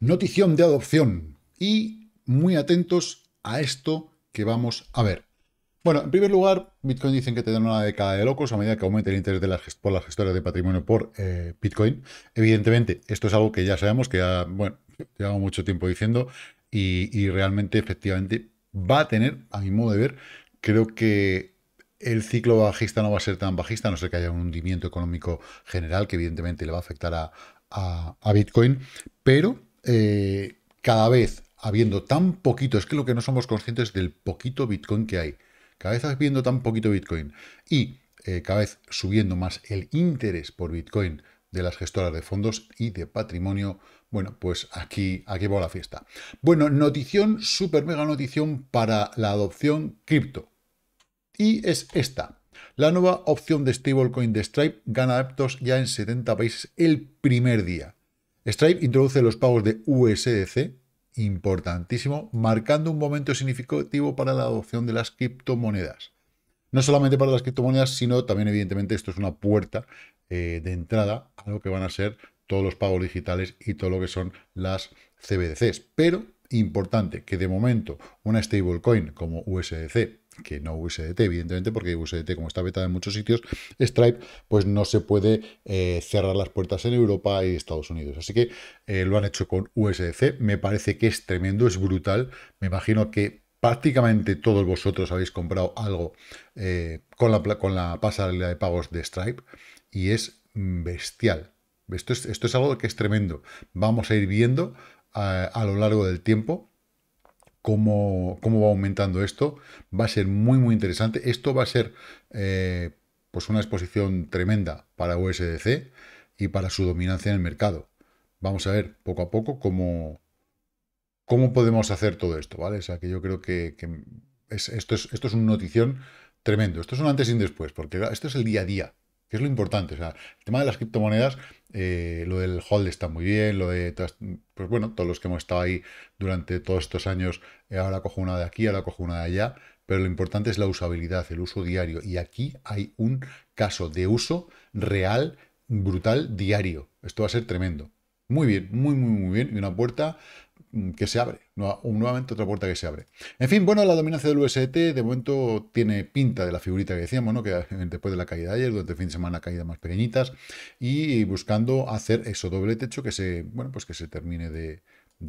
notición de adopción y muy atentos a esto que vamos a ver. Bueno, en primer lugar, Bitcoin dicen que tendrá una década de locos a medida que aumente el interés por las gestoras de patrimonio por eh, Bitcoin. Evidentemente, esto es algo que ya sabemos, que ya, bueno, llevamos mucho tiempo diciendo y, realmente, efectivamente, va a tener, a mi modo de ver, creo que el ciclo bajista no va a ser tan bajista, no ser que haya un hundimiento económico general que evidentemente le va a afectar a, a Bitcoin, pero eh, cada vez habiendo tan poquito, es que lo que no somos conscientes del poquito Bitcoin que hay, cada vez habiendo tan poquito Bitcoin y eh, cada vez subiendo más el interés por Bitcoin de las gestoras de fondos y de patrimonio, bueno, pues aquí, aquí va la fiesta. Bueno, notición, super mega notición para la adopción cripto. Y es esta. La nueva opción de stablecoin de Stripe gana adeptos ya en 70 países el primer día. Stripe introduce los pagos de USDC, importantísimo, marcando un momento significativo para la adopción de las criptomonedas. No solamente para las criptomonedas, sino también, evidentemente, esto es una puerta eh, de entrada a lo que van a ser todos los pagos digitales y todo lo que son las CBDCs. Pero, importante, que de momento una stablecoin como USDC que no USDT, evidentemente, porque USDT, como está vetada en muchos sitios, Stripe, pues no se puede eh, cerrar las puertas en Europa y Estados Unidos. Así que eh, lo han hecho con USDC. Me parece que es tremendo, es brutal. Me imagino que prácticamente todos vosotros habéis comprado algo eh, con, la, con la pasarela de pagos de Stripe y es bestial. Esto es, esto es algo que es tremendo. Vamos a ir viendo a lo largo del tiempo cómo, va aumentando esto. Va a ser muy, muy interesante. Esto va a ser eh, pues una exposición tremenda para USDC y para su dominancia en el mercado. Vamos a ver poco a poco cómo, cómo podemos hacer todo esto, ¿vale? O sea, que yo creo que, esto, es, esto es una notición tremendo. Esto es un antes y un después, porque esto es el día a día que es lo importante. O sea, el tema de las criptomonedas, eh, lo del hold está muy bien, lo de, pues bueno, todos los que hemos estado ahí durante todos estos años, eh, ahora cojo una de aquí, ahora cojo una de allá, pero lo importante es la usabilidad, el uso diario. Y aquí hay un caso de uso real, brutal, diario. Esto va a ser tremendo. Muy bien, muy, muy, muy bien. Y una puerta Mm, que se abre, nuevamente otra puerta que se abre. En fin, bueno, la dominancia del UST de momento tiene pinta de la figurita que decíamos, ¿no? que después de la caída ayer, durante el fin de semana caídas más pequeñitas, y buscando hacer eso doble techo que se, bueno, pues que se termine de,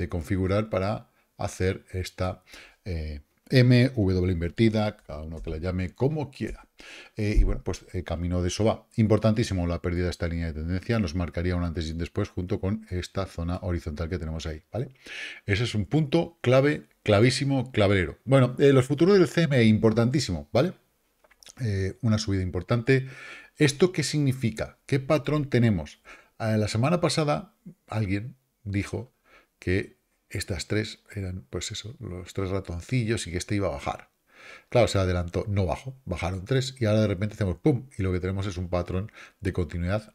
configurar para hacer esta eh, M, W invertida, cada uno que la llame como quiera. Eh, y bueno, pues el eh, camino de eso va. Importantísimo la pérdida de esta línea de tendencia, nos marcaría un antes y un después junto con esta zona horizontal que tenemos ahí, ¿vale? Ese es un punto clave, clavísimo, clavero Bueno, eh, los futuros del CME, importantísimo, ¿vale? una subida importante. ¿Esto qué significa? ¿Qué patrón tenemos? la semana pasada alguien dijo que estas tres eran, pues eso, los tres ratoncillos y que este iba a bajar. Claro, se adelantó, no bajó, bajaron tres y ahora de repente hacemos pum y lo que tenemos es un patrón de continuidad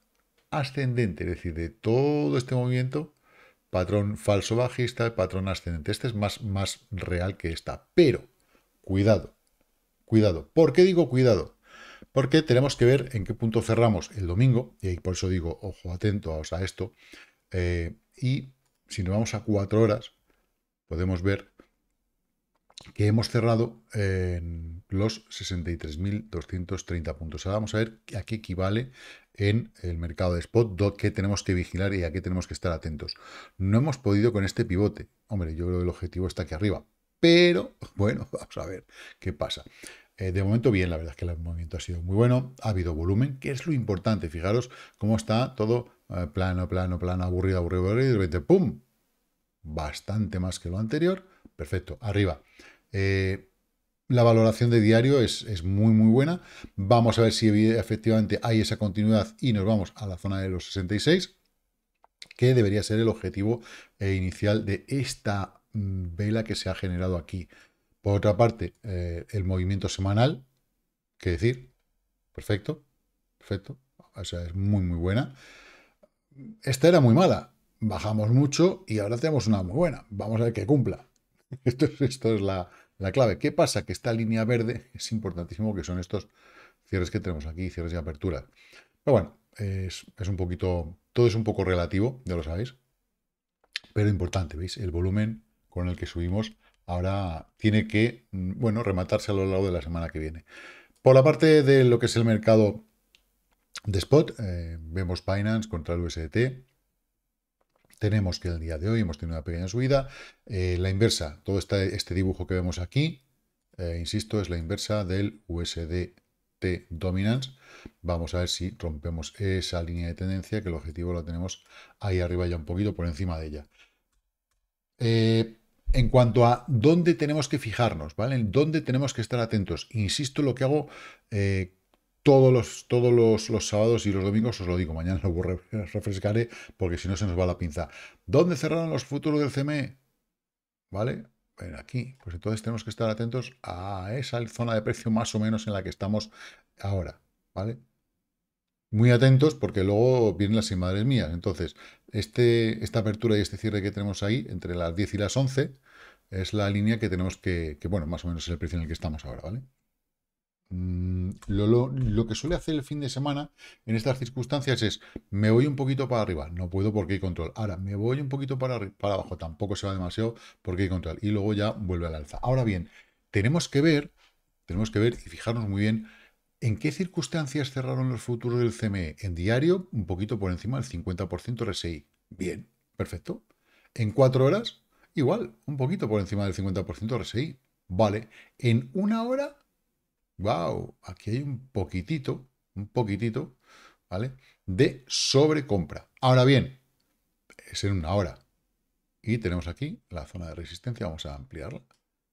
ascendente, es decir, de todo este movimiento, patrón falso bajista, patrón ascendente. Este es más, más real que esta, pero cuidado, cuidado. ¿Por qué digo cuidado? Porque tenemos que ver en qué punto cerramos el domingo, y por eso digo, ojo, atento a esto, eh, y si nos vamos a cuatro horas, podemos ver que hemos cerrado en los 63.230 puntos. Ahora vamos a ver a qué equivale en el mercado de spot, qué tenemos que vigilar y a qué tenemos que estar atentos. No hemos podido con este pivote. Hombre, yo creo que el objetivo está aquí arriba. Pero, bueno, vamos a ver qué pasa. Eh, de momento bien, la verdad es que el movimiento ha sido muy bueno, ha habido volumen, que es lo importante. Fijaros cómo está todo eh, plano, plano, plano, aburrido, aburrido, aburrido, y de repente, ¡pum! Bastante más que lo anterior. Perfecto, arriba. Eh, la valoración de diario es, muy, muy buena. Vamos a ver si efectivamente hay esa continuidad y nos vamos a la zona de los 66, que debería ser el objetivo eh, inicial de esta mm, vela que se ha generado aquí. Por otra parte, el movimiento semanal, ¿Qué decir, perfecto, perfecto, o sea, es muy, muy buena esta era muy mala, bajamos mucho y ahora tenemos una muy buena. Vamos a ver que cumpla. Esto, esto es la, clave. ¿Qué pasa? Que esta línea verde es importantísimo, que son estos cierres que tenemos aquí, cierres y aperturas. Pero bueno, es, es, un poquito, todo es un poco relativo, ya lo sabéis. Pero importante, ¿veis? El volumen con el que subimos ahora tiene que, mm, bueno, rematarse a lo largo de la semana que viene. Por la parte de lo que es el mercado de spot. Eh, vemos Binance contra el USDT. Tenemos que el día de hoy hemos tenido una pequeña subida. Eh, la inversa, todo este, este, dibujo que vemos aquí, eh, insisto, es la inversa del USDT Dominance. Vamos a ver si rompemos esa línea de tendencia, que el objetivo lo tenemos ahí arriba ya un poquito por encima de ella. en cuanto a dónde tenemos que fijarnos, ¿vale? En dónde tenemos que estar atentos. Insisto, lo que hago todos los, todos los, sábados y los domingos, os lo digo, mañana lo refrescaré porque si no se nos va la pinza. ¿Dónde cerraron los futuros del CME? ¿Vale? Bueno, aquí. Pues entonces tenemos que estar atentos a esa zona de precio más o menos en la que estamos ahora. ¿Vale? Muy atentos porque luego vienen las sin mías. Entonces, este, esta apertura y este cierre que tenemos ahí, entre las 10 y las 11, es la línea que tenemos que, que bueno, más o menos es el precio en el que estamos ahora, ¿vale? Mm, lo, lo, que suele hacer el fin de semana en estas circunstancias es me voy un poquito para arriba, no puedo porque hay control. Ahora me voy un poquito para, para abajo, tampoco se va demasiado porque hay control. Y luego ya vuelve al alza. Ahora bien, tenemos que ver, tenemos que ver y fijarnos muy bien en qué circunstancias cerraron los futuros del CME. En diario, un poquito por encima del 50% RSI. Bien, perfecto. En cuatro horas, igual, un poquito por encima del 50% RSI. Vale. En una hora wow, aquí hay un poquitito, un poquitito, ¿vale? De sobrecompra. Ahora bien, es en una hora. Y tenemos aquí la zona de resistencia, vamos a ampliarla.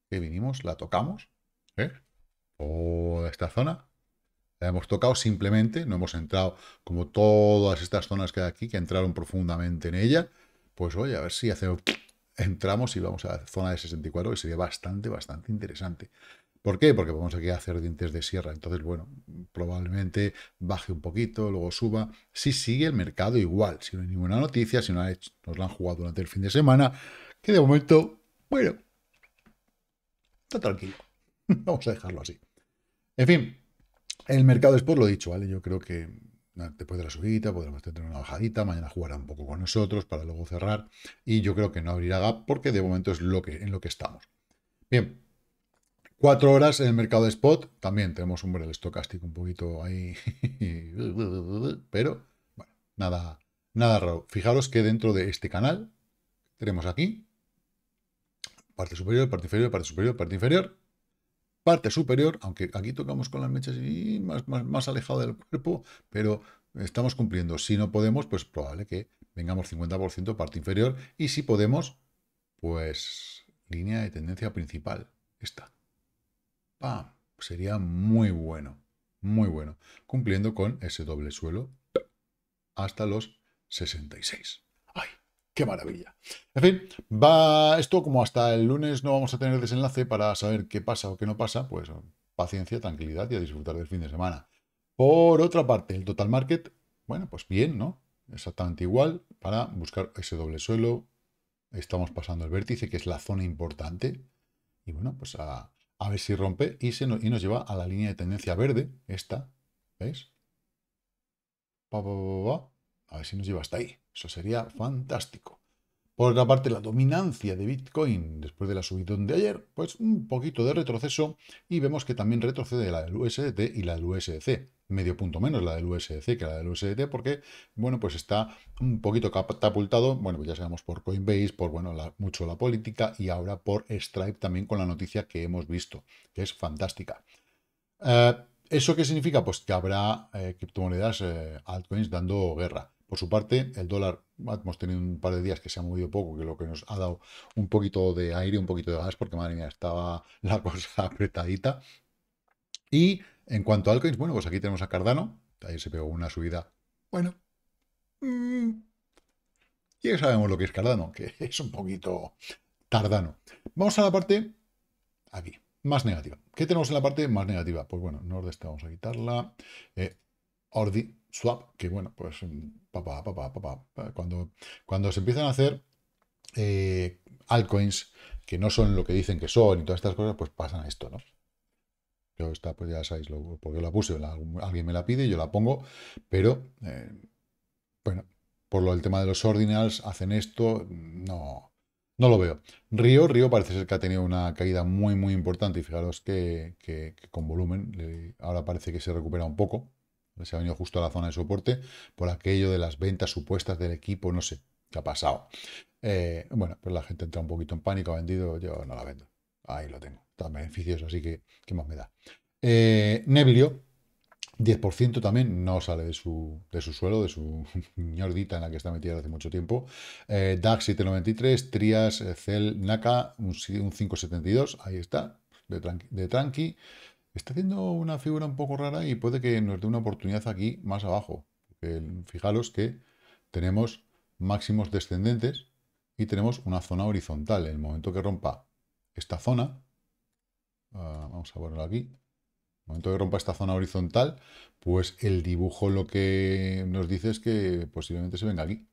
Que vinimos, la tocamos, ¿eh? Toda esta zona. La hemos tocado simplemente, no hemos entrado como todas estas zonas que hay aquí, que entraron profundamente en ella. Pues oye, a ver si hacemos entramos y vamos a la zona de 64, que sería bastante, bastante interesante. ¿Por qué? Porque vamos a a hacer dientes de sierra. Entonces, bueno, probablemente baje un poquito, luego suba. Si sigue el mercado igual, si no hay ninguna noticia, si no nos la han jugado durante el fin de semana, que de momento, bueno, está tranquilo. vamos a dejarlo así. En fin, el mercado después lo he dicho, ¿vale? Yo creo que después de la subida podremos tener una bajadita, mañana jugará un poco con nosotros para luego cerrar y yo creo que no abrirá gap porque de momento es lo que, en lo que estamos. Bien, Cuatro horas en el mercado de spot, también tenemos un el estocástico un poquito ahí, pero bueno, nada, nada raro. Fijaros que dentro de este canal tenemos aquí parte superior, parte inferior, parte superior, parte inferior, parte superior, aunque aquí tocamos con las mechas y más, más, alejado del cuerpo, pero estamos cumpliendo. Si no podemos, pues probable que vengamos 50% parte inferior y si podemos, pues línea de tendencia principal, esta. Sería muy bueno, muy bueno, cumpliendo con ese doble suelo hasta los 66. ¡Ay! ¡Qué maravilla! En fin, va esto como hasta el lunes no vamos a tener desenlace para saber qué pasa o qué no pasa, pues paciencia, tranquilidad y a disfrutar del fin de semana. Por otra parte, el total market, bueno, pues bien, ¿no? Exactamente igual para buscar ese doble suelo. Estamos pasando el vértice, que es la zona importante. Y bueno, pues a, a ver si rompe y, se nos, y nos lleva a la línea de tendencia verde, esta, ¿veis? a ver si nos lleva hasta ahí. Eso sería fantástico. Por otra parte, la dominancia de Bitcoin después de la subidón de ayer, pues un poquito de retroceso y vemos que también retrocede la del USDT y la del USDC. Medio punto menos la del USDC que la del USDT porque, bueno, pues está un poquito catapultado, bueno, pues ya sabemos por Coinbase, por, bueno, mucho la política y ahora por Stripe también con la noticia que hemos visto, que es fantástica. Eh, ¿Eso qué significa? Pues que habrá eh, criptomonedas eh, altcoins dando guerra. Por su parte, el dólar, hemos tenido un par de días que se ha movido poco, que lo que nos ha dado un poquito de aire, un poquito de gas, porque madre mía, estaba la cosa apretadita. Y en cuanto a altcoins, bueno, pues aquí tenemos a Cardano, ahí se pegó una subida, bueno, Y mm, ya sabemos lo que es Cardano, que es un poquito tardano. Vamos a la parte aquí, más negativa. ¿Qué tenemos en la parte más negativa? Pues bueno, Nordeste vamos a quitarla. Eh, Ordi, swap, que bueno, pues papá, papá, papá. cuando, cuando se empiezan a hacer eh, altcoins que no son lo que dicen que son y todas estas cosas, pues pasan esto, ¿no? Yo esta, pues ya sabéis, lo, porque la puse, alguien me la pide, yo la pongo, pero eh, bueno, por lo del tema de los ordinals, hacen esto, no, no lo veo. Río, Río parece ser que ha tenido una caída muy, muy importante y fijaros que, con volumen, ahora parece que se recupera un poco, se ha venido justo a la zona de soporte por aquello de las ventas supuestas del equipo, no sé qué ha pasado. Eh, bueno, pues la gente entra un poquito en pánico, ha vendido, yo no la vendo. Ahí lo tengo. tan beneficioso, así que, ¿qué más me da? Eh, Neblio, 10% también no sale de su, suelo, de su ñordita en la que está metida hace mucho tiempo. Eh, DAX 793, Trias, Cel, Naka, un, 572, ahí está, de De tranqui está haciendo una figura un poco rara y puede que nos dé una oportunidad aquí más abajo. fijaros que tenemos máximos descendentes y tenemos una zona horizontal. En el momento que rompa esta zona, ah, vamos a ponerlo aquí, el momento que rompa esta zona horizontal, pues el dibujo lo que nos dice es que posiblemente se venga aquí.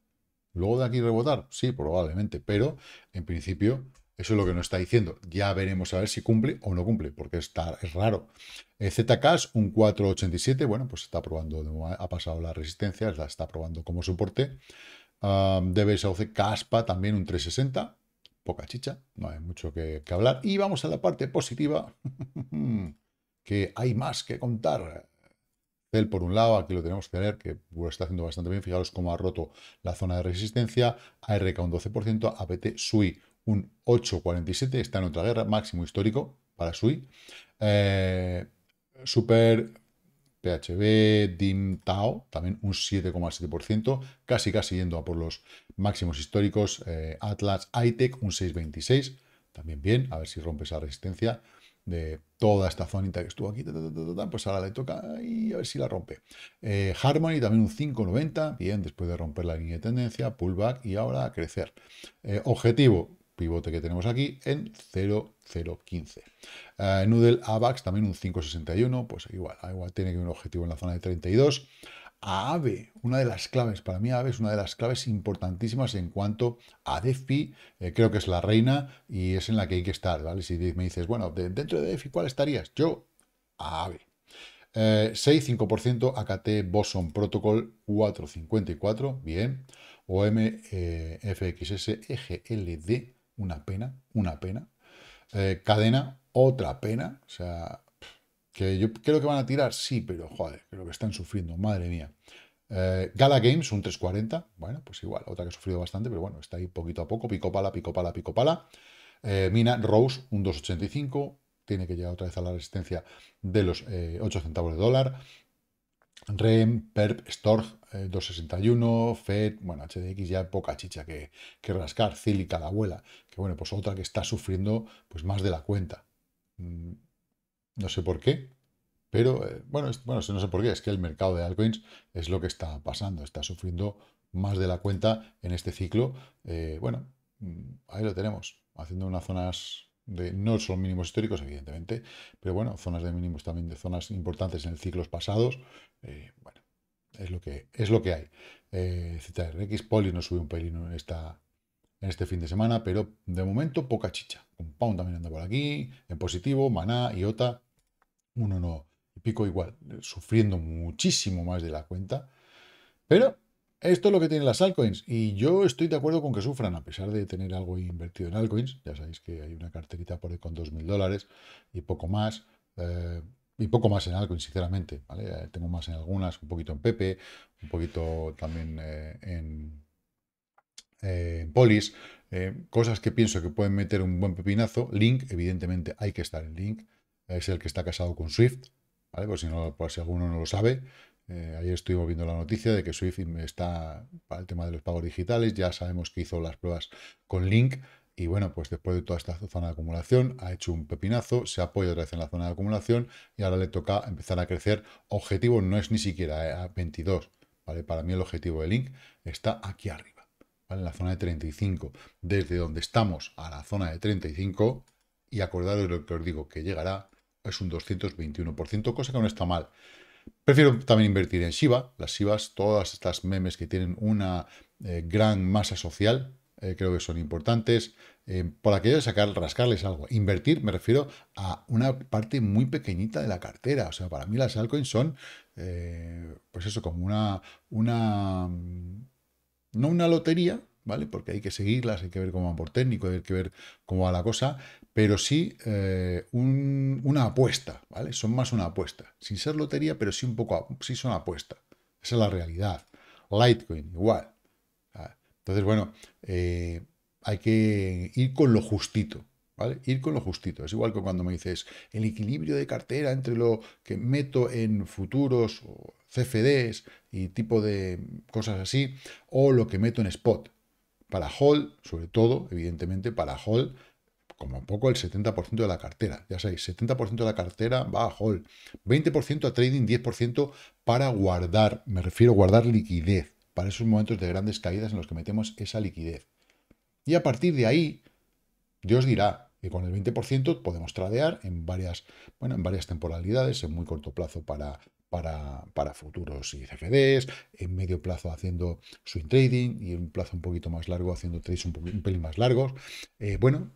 ¿Luego de aquí rebotar? Sí, probablemente, pero en principio eso es lo que nos está diciendo. Ya veremos a ver si cumple o no cumple, porque está, es raro. Eh, ZKAS un 487, bueno, pues está probando, ha pasado la resistencia, la está probando como soporte. Ah, dbs DBSOC Caspa, también un 360, poca chicha, no hay mucho que, hablar. Y vamos a la parte positiva, que hay más que contar. el por un lado, aquí lo tenemos que ver, que lo está haciendo bastante bien. Fijaros cómo ha roto la zona de resistencia. ARK un 12%, APT SUI un 8,47, está en otra guerra, máximo histórico para SUI. Eh, super PHB, DIM, Tao, también un 7,7%, casi casi yendo a por los máximos históricos. Eh, Atlas, ITEC, un 6,26%, también bien, a ver si rompe esa resistencia de toda esta zona que estuvo aquí, pues ahora le toca y a ver si la rompe. Eh, Harmony también un 5,90, bien, después de romper la línea de tendencia, pullback y ahora a crecer. objetivo, pivote que tenemos aquí en 0,015. Uh, eh, Noodle AVAX también un 5,61, pues igual, ah, igual tiene que un objetivo en la zona de 32. AAVE, una de las claves, para mí AAVE es una de las claves importantísimas en cuanto a DeFi, eh, creo que es la reina y es en la que hay que estar, ¿vale? Si me dices, bueno, dentro de DeFi, ¿cuál estarías? Yo, AAVE. Eh, 6, AKT Boson Protocol 4,54, bien. OM, EGLD, eh, una pena, una pena. Eh, cadena, otra pena. O sea, que yo creo que van a tirar, sí, pero joder, creo que están sufriendo, madre mía. Eh, Gala Games, un 340, bueno, pues igual, otra que ha sufrido bastante, pero bueno, está ahí poquito a poco, pico pala, pico pala, pico pala. Eh, Mina Rose, un 285, tiene que llegar otra vez a la resistencia de los 8 centavos de dólar. REM, PERP, Storg 261, eh, FED, bueno, HDX ya poca chicha que, rascar, Cílica, la abuela, que bueno, pues otra que está sufriendo pues más de la cuenta. Mm, no sé por qué, pero eh, bueno, no sé por qué, es que el mercado de altcoins es lo que está pasando, está sufriendo más de la cuenta en este ciclo. Eh, bueno, mm, ahí lo tenemos, haciendo unas zonas no son mínimos históricos, evidentemente, pero bueno, zonas de mínimos también de zonas importantes en ciclos pasados. Eh, bueno, es lo que, es lo que hay. Eh, poli, ZRX poli nos sube un pelín en, esta, este fin de semana, pero de momento poca chicha. Compound también anda por aquí, en positivo, Maná, Iota, uno no, pico igual, sufriendo muchísimo más de la cuenta, pero esto es lo que tienen las altcoins y yo estoy de acuerdo con que sufran, a pesar de tener algo invertido en altcoins. Ya sabéis que hay una carterita por ahí con 2.000 dólares y poco más. Eh, y poco más en altcoins, sinceramente. ¿vale? Eh, tengo más en algunas, un poquito en Pepe, un poquito también eh, en, Polis. cosas que pienso que pueden meter un buen pepinazo. Link, evidentemente hay que estar en Link. Es el que está casado con Swift, ¿vale? si, no, por si alguno no lo sabe. Eh, ayer estuvimos viendo la noticia de que Swift está para el tema de los pagos digitales, ya sabemos que hizo las pruebas con Link y bueno, pues después de toda esta zona de acumulación ha hecho un pepinazo, se apoya otra vez en la zona de acumulación y ahora le toca empezar a crecer. Objetivo no es ni siquiera eh, a 22, ¿vale? Para mí el objetivo de Link está aquí arriba, ¿vale? En la zona de 35, desde donde estamos a la zona de 35 y acordaros lo que os digo, que llegará es un 221%, cosa que no está mal. Prefiero también invertir en Shiba. Las Shivas, todas estas memes que tienen una eh, gran masa social, eh, creo que son importantes. Eh, por aquello de sacar, rascarles algo. Invertir, me refiero a una parte muy pequeñita de la cartera. O sea, para mí las altcoins son, pues eso, como una, una, mm, no una lotería, ¿vale? Porque hay que seguirlas, hay que ver cómo van por técnico, hay que ver cómo va la cosa, pero sí eh, una apuesta, ¿vale? Son más una apuesta. Sin ser lotería, pero sí un poco, sí son apuesta. Esa es la realidad. Litecoin, igual. Ah, entonces, bueno, eh, hay que ir con lo justito. ¿Vale? Ir con lo justito. Es igual que cuando me dices el equilibrio de cartera entre lo que meto en futuros o CFDs y tipo de cosas así, o lo que meto en spot para Hall, sobre todo, evidentemente, para Hall, como poco el 70% de la cartera. Ya sabéis, 70% de la cartera va a Hall, 20% a trading, 10% para guardar, me refiero a guardar liquidez, para esos momentos de grandes caídas en los que metemos esa liquidez. Y a partir de ahí, Dios dirá que con el 20% podemos tradear en varias, bueno, en varias temporalidades, en muy corto plazo para para, para futuros CFDs, en medio plazo haciendo swing trading y en un plazo un poquito más largo haciendo trades un, un pelín más largos. Eh, bueno,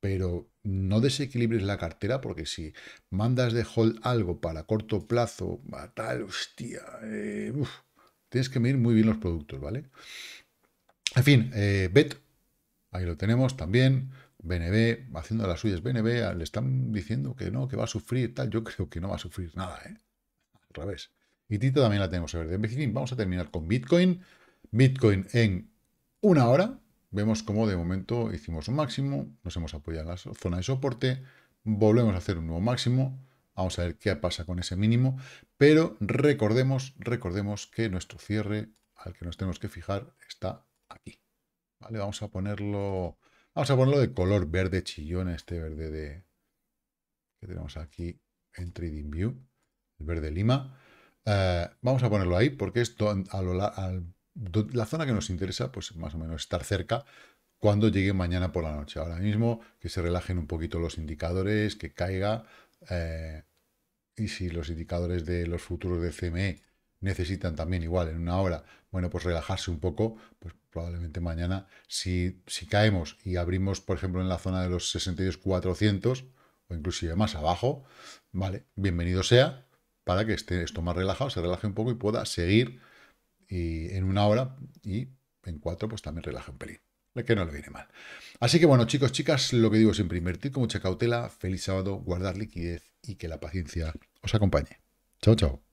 pero no desequilibres la cartera porque si mandas de hold algo para corto plazo, tal, hostia, eh, tienes que medir muy bien los productos, ¿vale? En fin, eh, BET, ahí lo tenemos también. BNB, haciendo las suyas BNB, le están diciendo que no, que va a sufrir, tal. Yo creo que no va a sufrir nada, ¿eh? vez. Y tito también la tenemos verde. En fin, vamos a terminar con Bitcoin. Bitcoin en una hora. Vemos cómo de momento hicimos un máximo, nos hemos apoyado en la zona de soporte, volvemos a hacer un nuevo máximo, vamos a ver qué pasa con ese mínimo, pero recordemos, recordemos que nuestro cierre al que nos tenemos que fijar está aquí. ¿Vale? Vamos a ponerlo vamos a ponerlo de color verde chillón, este verde de que tenemos aquí en Trading View el verde lima. Eh, vamos a ponerlo ahí porque es la zona que nos interesa, pues más o menos estar cerca cuando llegue mañana por la noche. Ahora mismo que se relajen un poquito los indicadores, que caiga. Eh, y si los indicadores de los futuros de CME necesitan también igual en una hora, bueno, pues relajarse un poco, pues probablemente mañana, si, si caemos y abrimos, por ejemplo, en la zona de los 62.400 o inclusive más abajo, vale, bienvenido sea, para que esté esto más relajado, se relaje un poco y pueda seguir y, en una hora y en cuatro pues también relaje un pelín, que no le viene mal. Así que bueno chicos, chicas, lo que digo es primer con mucha cautela, feliz sábado, guardar liquidez y que la paciencia os acompañe. Chao, chao.